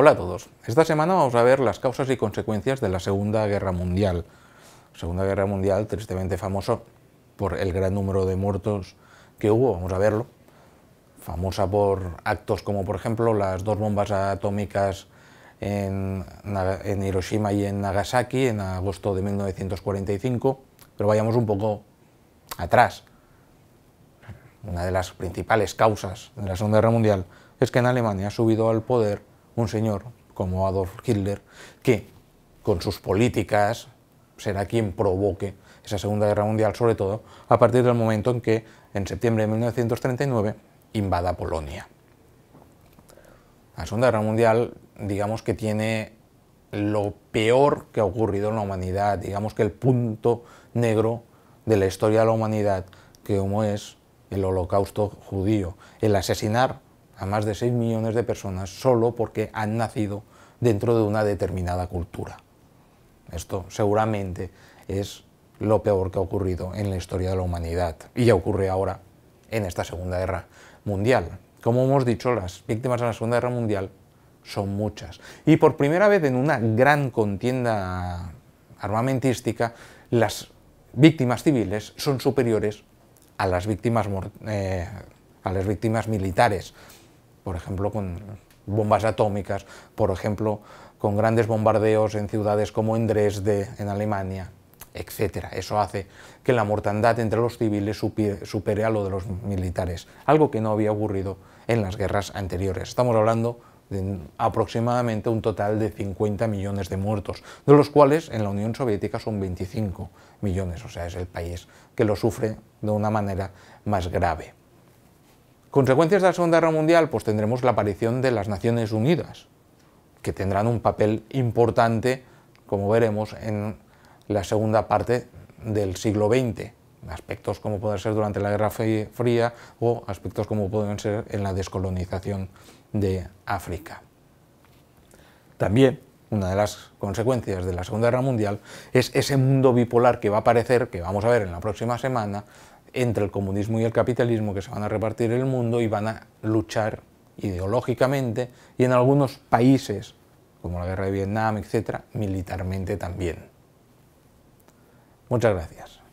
Hola a todos. Esta semana vamos a ver las causas y consecuencias de la Segunda Guerra Mundial. Segunda Guerra Mundial, tristemente famoso por el gran número de muertos que hubo, vamos a verlo. Famosa por actos como, por ejemplo, las dos bombas atómicas en, en Hiroshima y en Nagasaki en agosto de 1945. Pero vayamos un poco atrás. Una de las principales causas de la Segunda Guerra Mundial es que en Alemania ha subido al poder un señor como Adolf Hitler, que con sus políticas será quien provoque esa Segunda Guerra Mundial, sobre todo a partir del momento en que, en septiembre de 1939, invada Polonia. La Segunda Guerra Mundial, digamos que tiene lo peor que ha ocurrido en la humanidad, digamos que el punto negro de la historia de la humanidad, que como es el holocausto judío, el asesinar a más de 6 millones de personas solo porque han nacido dentro de una determinada cultura. Esto seguramente es lo peor que ha ocurrido en la historia de la humanidad y ya ocurre ahora en esta Segunda Guerra Mundial. Como hemos dicho, las víctimas de la Segunda Guerra Mundial son muchas. Y por primera vez en una gran contienda armamentística, las víctimas civiles son superiores a las víctimas, eh, a las víctimas militares por ejemplo, con bombas atómicas, por ejemplo, con grandes bombardeos en ciudades como en Dresde, en Alemania, etc. Eso hace que la mortandad entre los civiles supere a lo de los militares, algo que no había ocurrido en las guerras anteriores. Estamos hablando de aproximadamente un total de 50 millones de muertos, de los cuales en la Unión Soviética son 25 millones, o sea, es el país que lo sufre de una manera más grave. Consecuencias de la Segunda Guerra Mundial, pues tendremos la aparición de las Naciones Unidas, que tendrán un papel importante, como veremos, en la segunda parte del siglo XX, aspectos como pueden ser durante la Guerra Fría o aspectos como pueden ser en la descolonización de África. También una de las consecuencias de la Segunda Guerra Mundial es ese mundo bipolar que va a aparecer, que vamos a ver en la próxima semana, entre el comunismo y el capitalismo que se van a repartir el mundo y van a luchar ideológicamente y en algunos países, como la guerra de Vietnam, etc., militarmente también. Muchas gracias.